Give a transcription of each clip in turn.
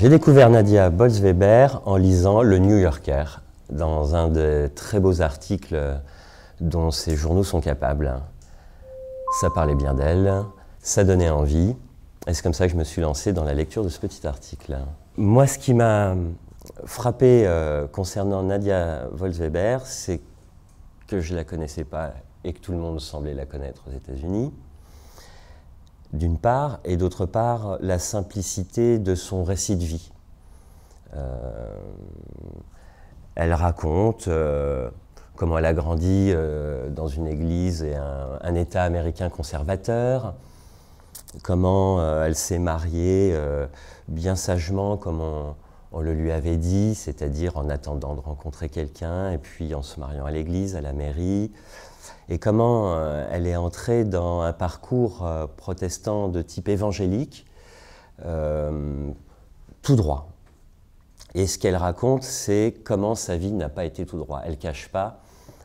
J'ai découvert Nadia Bolz-Weber en lisant Le New Yorker, dans un des très beaux articles dont ces journaux sont capables. Ça parlait bien d'elle, ça donnait envie, et c'est comme ça que je me suis lancé dans la lecture de ce petit article. Moi, ce qui m'a frappé euh, concernant Nadia Bolz-Weber, c'est que je ne la connaissais pas et que tout le monde semblait la connaître aux États-Unis d'une part, et d'autre part, la simplicité de son récit de vie. Euh, elle raconte euh, comment elle a grandi euh, dans une église et un, État américain conservateur, comment elle s'est mariée bien sagement, comme on, le lui avait dit, c'est-à-dire en attendant de rencontrer quelqu'un, et puis en se mariant à l'église, à la mairie, et comment euh, elle est entrée dans un parcours euh, protestant de type évangélique, euh, tout droit. Et ce qu'elle raconte, c'est comment sa vie n'a pas été tout droit. Elle cache pas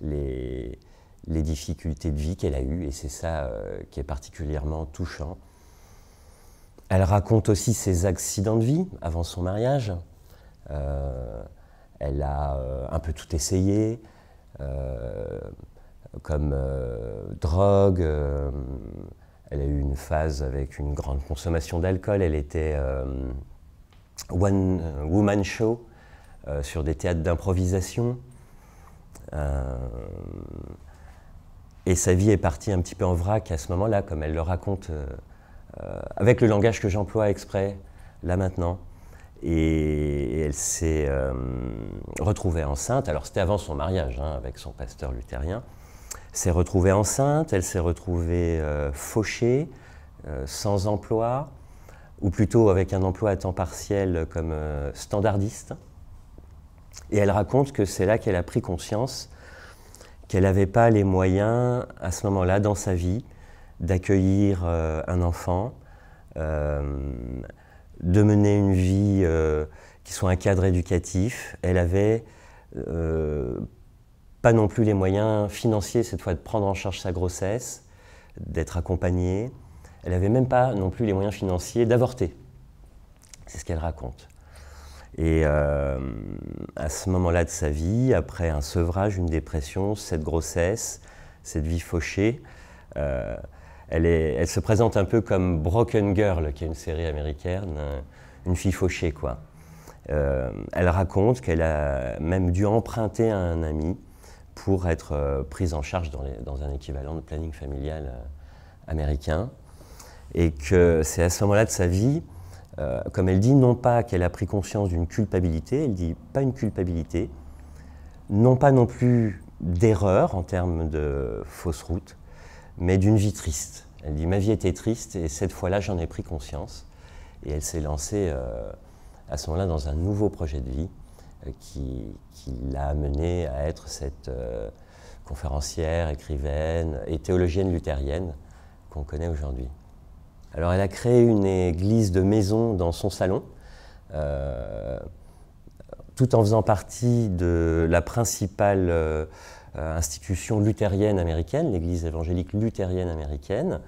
les, difficultés de vie qu'elle a eues, et c'est ça qui est particulièrement touchant. Elle raconte aussi ses accidents de vie avant son mariage. elle a un peu tout essayé comme euh, drogue. Euh, elle a eu une phase avec une grande consommation d'alcool. Elle était euh, one woman show sur des théâtres d'improvisation. et sa vie est partie un petit peu en vrac à ce moment-là, comme elle le raconte avec le langage que j'emploie exprès là maintenant. Et elle s'est retrouvée enceinte. Alors c'était avant son mariage hein, avec son pasteur luthérien s'est retrouvée enceinte, elle s'est retrouvée euh, fauchée, euh, sans emploi, ou plutôt avec un emploi à temps partiel comme euh, standardiste. Et elle raconte que c'est là qu'elle a pris conscience qu'elle n'avait pas les moyens à ce moment-là dans sa vie d'accueillir un enfant, de mener une vie qui soit un cadre éducatif. Elle avait pas non plus les moyens financiers cette fois de prendre en charge sa grossesse, d'être accompagnée. Elle n'avait même pas non plus les moyens financiers d'avorter. C'est ce qu'elle raconte. Et euh, à ce moment-là de sa vie, après un sevrage, une dépression, cette grossesse, cette vie fauchée, euh, elle, se présente un peu comme Broken Girl, qui est une série américaine, euh, une fille fauchée quoi. elle raconte qu'elle a même dû emprunter à un ami pour être euh, prise en charge dans, un équivalent de planning familial euh, américain. Et que c'est à ce moment-là de sa vie, euh, comme elle dit, non pas qu'elle a pris conscience d'une culpabilité, elle dit pas une culpabilité, non pas non plus d'erreur en termes de fausse route, mais d'une vie triste. Elle dit ma vie était triste et cette fois-là j'en ai pris conscience. Et elle s'est lancée à ce moment-là dans un nouveau projet de vie euh, qui, l'a amenée à être cette euh, conférencière, écrivaine et théologienne luthérienne qu'on connaît aujourd'hui. Alors elle a créé une église de maison dans son salon, euh, tout en faisant partie de la principale institution luthérienne américaine, l'église évangélique luthérienne américaine,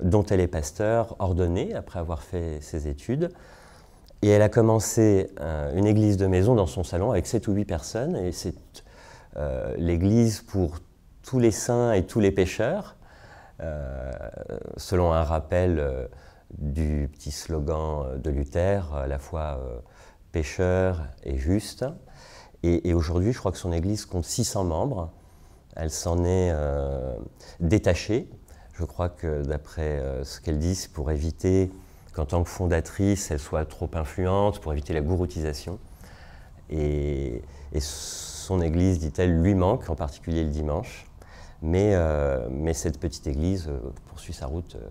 dont elle est pasteur ordonnée après avoir fait ses études. Et elle a commencé euh, une église de maison dans son salon avec 7 ou 8 personnes. Et c'est euh, l'église pour tous les saints et tous les pécheurs, euh, selon un rappel du petit slogan de Luther, à la fois pécheur et juste. Et, et aujourd'hui, je crois que son église compte 600 membres. Elle s'en est détachée. Je crois que d'après ce qu'elle dit, c'est pour éviter en tant que fondatrice, elle soit trop influente pour éviter la gouroutisation. Et, son église, dit-elle, lui manque, en particulier le dimanche. Mais, euh, cette petite église euh, poursuit sa route euh,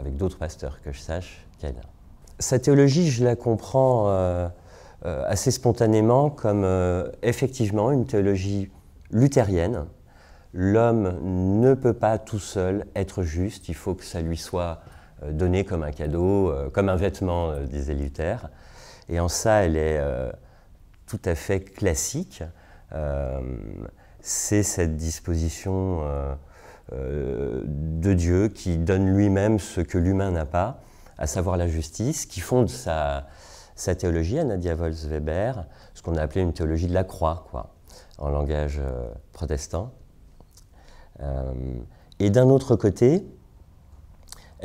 avec d'autres pasteurs que je sache qu'elle a. Sa théologie, je la comprends assez spontanément comme effectivement une théologie luthérienne. L'homme ne peut pas tout seul être juste, il faut que ça lui soit euh, donnée comme un cadeau, euh, comme un vêtement, euh, des élutères. Et en ça, elle est tout à fait classique. C'est cette disposition de Dieu qui donne lui-même ce que l'humain n'a pas, à savoir la justice, qui fonde sa, théologie à Nadia weber ce qu'on a appelé une théologie de la croix, quoi, en langage protestant. et d'un autre côté,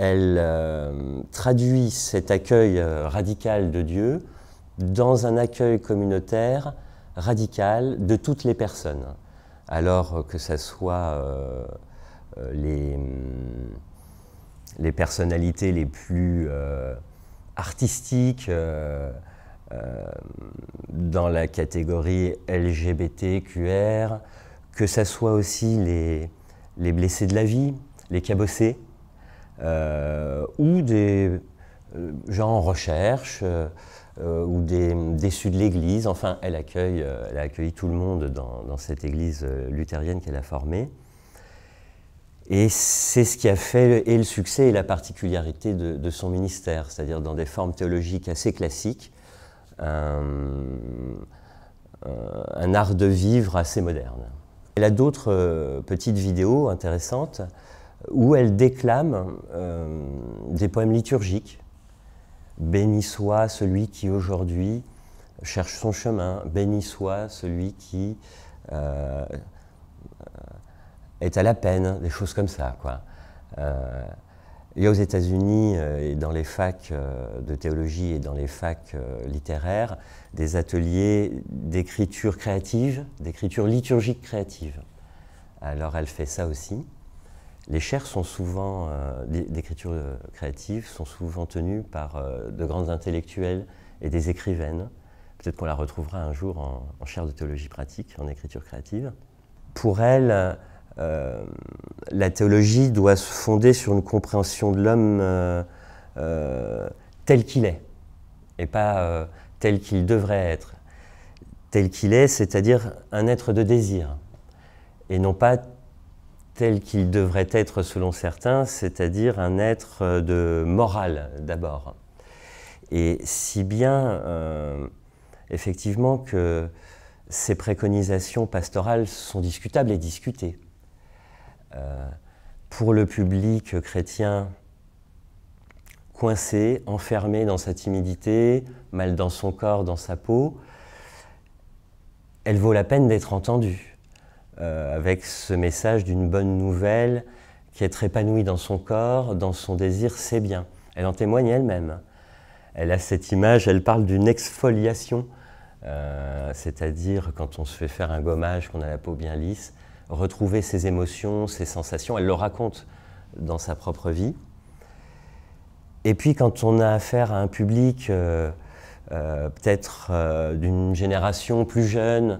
elle euh, traduit cet accueil euh, radical de Dieu dans un accueil communautaire radical de toutes les personnes. Alors que ce soit euh, les, personnalités les plus artistiques, dans la catégorie LGBTQR, que ce soit aussi les blessés de la vie, les cabossés, euh, ou des euh, gens en recherche, euh, ou des déçus de l'Église. Enfin, elle, accueille, elle a accueilli tout le monde dans, cette Église luthérienne qu'elle a formée. Et c'est ce qui a fait et le succès et la particularité de, son ministère, c'est-à-dire dans des formes théologiques assez classiques, un art de vivre assez moderne. Elle a d'autres petites vidéos intéressantes où elle déclame euh, des poèmes liturgiques. Béni soit celui qui aujourd'hui cherche son chemin, béni soit celui qui euh, est à la peine, des choses comme ça. Quoi. y euh, a aux États-Unis dans les facs de théologie et dans les facs littéraires, des ateliers d'écriture créative, d'écriture liturgique créative. Alors elle fait ça aussi les chaires sont souvent, euh, d'écriture euh, créative, sont souvent tenues par euh, de grands intellectuels et des écrivaines. Peut-être qu'on la retrouvera un jour en, chaire de théologie pratique, en écriture créative. Pour elle, la théologie doit se fonder sur une compréhension de l'homme tel qu'il est, et pas tel qu'il devrait être. Tel qu'il est, c'est-à-dire un être de désir, et non pas tel qu'il devrait être selon certains, c'est-à-dire un être euh, de morale d'abord. Et si bien, euh, effectivement, que ces préconisations pastorales sont discutables et discutées. Euh, pour le public chrétien coincé, enfermé dans sa timidité, mal dans son corps, dans sa peau, elle vaut la peine d'être entendue. Euh, avec ce message d'une bonne nouvelle qui être épanouie dans son corps, dans son désir, c'est bien. Elle en témoigne elle-même. Elle a cette image, elle parle d'une exfoliation, euh, c'est-à-dire quand on se fait faire un gommage, qu'on a la peau bien lisse, retrouver ses émotions, ses sensations, elle le raconte dans sa propre vie. Et puis quand on a affaire à un public euh, peut-être d'une génération plus jeune,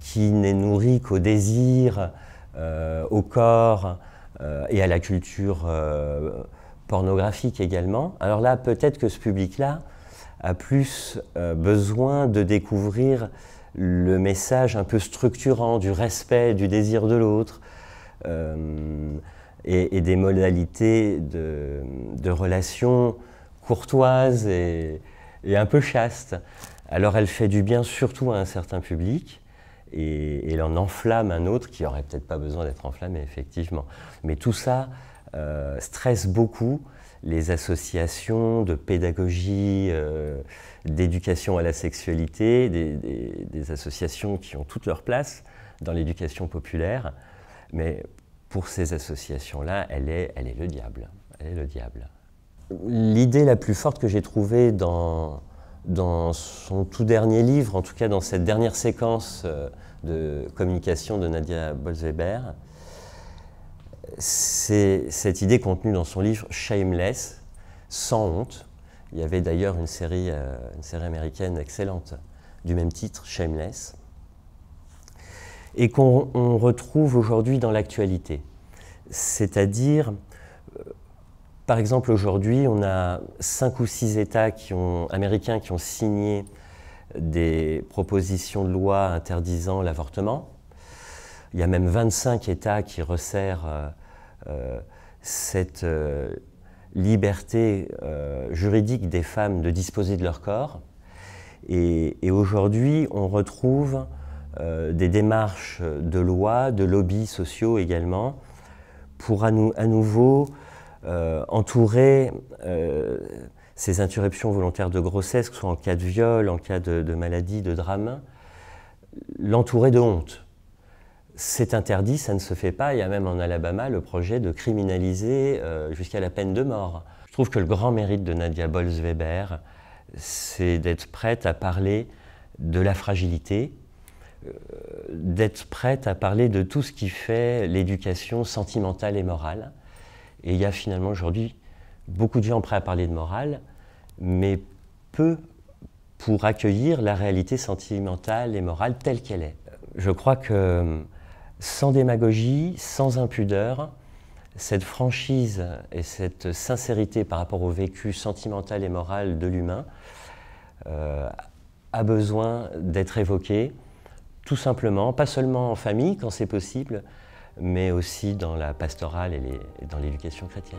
qui n'est nourri qu'au désir, euh, au corps euh, et à la culture euh, pornographique également. Alors là, peut-être que ce public-là a plus besoin de découvrir le message un peu structurant du respect, du désir de l'autre et, des modalités de, relations courtoises et un peu chastes. Alors elle fait du bien surtout à un certain public, et, et en enflamme un autre qui aurait peut-être pas besoin d'être enflammé, effectivement. Mais tout ça euh, stresse beaucoup les associations de pédagogie, euh, d'éducation à la sexualité, des, des, associations qui ont toute leur place dans l'éducation populaire. Mais pour ces associations-là, elle est, elle est le diable. Elle est le diable. L'idée la plus forte que j'ai trouvée dans, dans son tout dernier livre, en tout cas dans cette dernière séquence euh, de communication de Nadia Bolzweber, c'est cette idée contenue dans son livre Shameless, sans honte. Il y avait d'ailleurs une, série, euh, une série américaine excellente du même titre, Shameless, et qu'on retrouve aujourd'hui dans l'actualité. C'est-à-dire par exemple, aujourd'hui, on a cinq ou six États américains qui ont signé des propositions de loi interdisant l'avortement. Il y a même 25 États qui resserrent euh, euh, cette euh, liberté juridique des femmes de disposer de leur corps. Et, aujourd'hui, on retrouve des démarches de loi, de lobbies sociaux également, pour à nouveau euh, entourer euh, ces interruptions volontaires de grossesse, que ce soit en cas de viol, en cas de, maladie, de drame, l'entourer de honte. C'est interdit, ça ne se fait pas. Il y a même en Alabama le projet de criminaliser euh, jusqu'à la peine de mort. Je trouve que le grand mérite de Nadia Bolz-Weber, c'est d'être prête à parler de la fragilité, d'être prête à parler de tout ce qui fait l'éducation sentimentale et morale. Et il y a finalement aujourd'hui beaucoup de gens prêts à parler de morale, mais peu pour accueillir la réalité sentimentale et morale telle qu'elle est. Je crois que euh, sans démagogie, sans impudeur, cette franchise et cette sincérité par rapport au vécu sentimental et moral de l'humain euh, a besoin d'être évoquée, tout simplement, pas seulement en famille quand c'est possible, mais aussi dans la pastorale et dans l'éducation chrétienne.